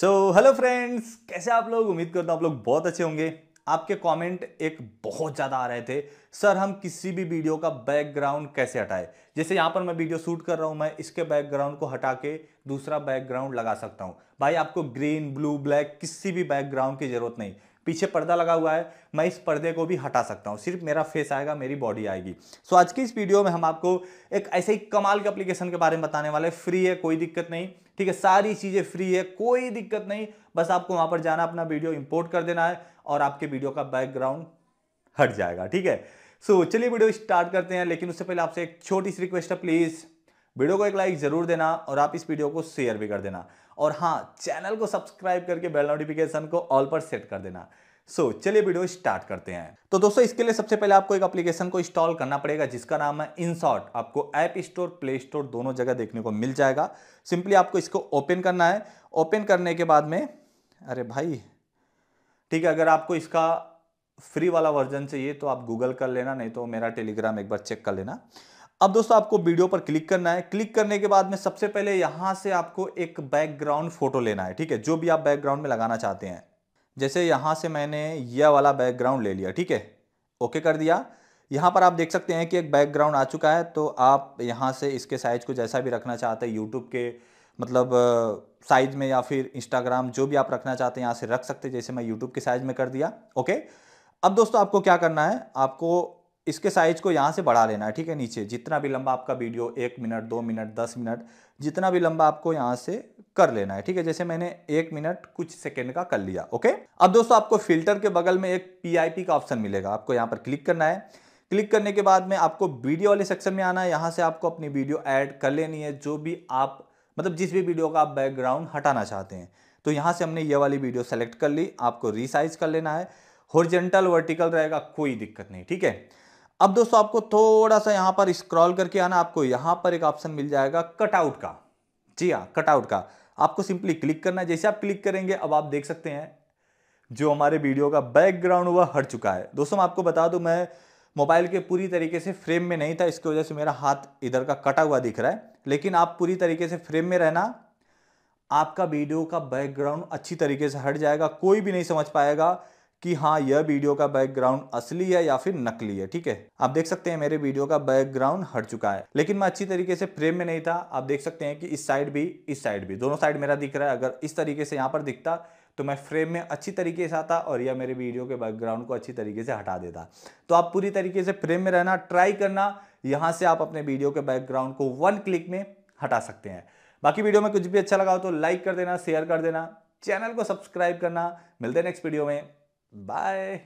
So hello friends कैसे आप लोग उम्मीद करता हूँ आप लोग बहुत अच्छे होंगे आपके कमेंट एक बहुत ज़्यादा आ रहे थे सर हम किसी भी वीडियो का बैकग्राउंड कैसे हटाए जैसे यहाँ पर मैं वीडियो शूट कर रहा हूँ मैं इसके बैकग्राउंड को हटा के दूसरा बैकग्राउंड लगा सकता हूँ भाई आपको ग्रीन ब्लू ब्लैक किसी भी बैकग्राउंड की ज़रूरत नहीं पीछे पर्दा लगा हुआ है मैं इस पर्दे को भी हटा सकता हूँ सिर्फ मेरा फेस आएगा मेरी बॉडी आएगी सो so, आज की इस वीडियो में हम आपको एक ऐसे ही कमाल के एप्लीकेशन के बारे में बताने वाले फ्री है कोई दिक्कत नहीं ठीक है सारी चीज़ें फ्री है कोई दिक्कत नहीं बस आपको वहां पर जाना अपना वीडियो इंपोर्ट कर देना है और आपके वीडियो का बैकग्राउंड हट जाएगा ठीक है सो so, चलिए वीडियो स्टार्ट करते हैं लेकिन उससे पहले आपसे एक छोटी सी रिक्वेस्ट है प्लीज़ वीडियो को एक लाइक जरूर देना और आप इस वीडियो को शेयर भी कर देना और हाँ चैनल को सब्सक्राइब करके बेल नोटिफिकेशन को ऑल पर सेट कर देना सो so, चलिए वीडियो स्टार्ट करते हैं तो दोस्तों इसके लिए सबसे पहले आपको एक एप्लीकेशन को इंस्टॉल करना पड़ेगा जिसका नाम है इनशॉट आपको ऐप स्टोर प्ले स्टोर दोनों जगह देखने को मिल जाएगा सिंपली आपको इसको ओपन करना है ओपन करने के बाद में अरे भाई ठीक है अगर आपको इसका फ्री वाला वर्जन चाहिए तो आप गूगल कर लेना नहीं तो मेरा टेलीग्राम एक बार चेक कर लेना अब दोस्तों आपको वीडियो पर क्लिक करना है क्लिक करने के बाद में सबसे पहले यहाँ से आपको एक बैकग्राउंड फोटो लेना है ठीक है जो भी आप बैकग्राउंड में लगाना चाहते हैं जैसे यहाँ से मैंने यह वाला बैकग्राउंड ले लिया ठीक है ओके कर दिया यहाँ पर आप देख सकते हैं कि एक बैकग्राउंड आ चुका है तो आप यहाँ से इसके साइज़ को जैसा भी रखना चाहते हैं यूट्यूब के मतलब साइज़ में या फिर इंस्टाग्राम जो भी आप रखना चाहते हैं यहाँ से रख सकते हैं जैसे मैं यूट्यूब के साइज़ में कर दिया ओके अब दोस्तों आपको क्या करना है आपको इसके साइज को यहाँ से बढ़ा लेना है ठीक है नीचे जितना भी लंबा आपका वीडियो एक मिनट दो मिनट दस मिनट जितना भी लंबा आपको यहाँ से कर लेना है ठीक है जैसे मैंने एक मिनट कुछ सेकेंड का कर लिया ओके अब दोस्तों आपको फिल्टर के बगल में एक पीआईपी का ऑप्शन मिलेगा आपको यहाँ पर क्लिक करना है क्लिक करने के बाद में आपको वीडियो वाले सेक्शन में आना है यहाँ से आपको अपनी वीडियो ऐड कर लेनी है जो भी आप मतलब जिस भी वीडियो का आप बैकग्राउंड हटाना चाहते हैं तो यहाँ से हमने ये वाली वीडियो सेलेक्ट कर ली आपको रिसाइज कर लेना है होर्जेंटल वर्टिकल रहेगा कोई दिक्कत नहीं ठीक है अब दोस्तों आपको थोड़ा सा यहां पर स्क्रॉल करके आना आपको यहां पर एक ऑप्शन मिल जाएगा कटआउट का जी हाँ कटआउट का आपको सिंपली क्लिक करना है जैसे आप क्लिक करेंगे अब आप देख सकते हैं जो हमारे वीडियो का बैकग्राउंड हुआ हट चुका है दोस्तों मैं आपको बता दूं मैं मोबाइल के पूरी तरीके से फ्रेम में नहीं था इसकी वजह से मेरा हाथ इधर का कटा हुआ दिख रहा है लेकिन आप पूरी तरीके से फ्रेम में रहना आपका वीडियो का बैकग्राउंड अच्छी तरीके से हट जाएगा कोई भी नहीं समझ पाएगा कि हाँ यह वीडियो का बैकग्राउंड असली है या फिर नकली है ठीक है आप देख सकते हैं मेरे वीडियो का बैकग्राउंड हट चुका है लेकिन मैं अच्छी तरीके से फ्रेम में नहीं था आप देख सकते हैं कि इस साइड भी इस साइड भी दोनों साइड मेरा दिख रहा है अगर इस तरीके से यहाँ पर दिखता तो मैं फ्रेम में अच्छी तरीके से आता और यह मेरे वीडियो के बैकग्राउंड को अच्छी तरीके से हटा देता तो आप पूरी तरीके से फ्रेम में रहना ट्राई करना यहाँ से आप अपने वीडियो के बैकग्राउंड को वन क्लिक में हटा सकते हैं बाकी वीडियो में कुछ भी अच्छा लगा हो तो लाइक कर देना शेयर कर देना चैनल को सब्सक्राइब करना मिलते हैं नेक्स्ट वीडियो में Bye.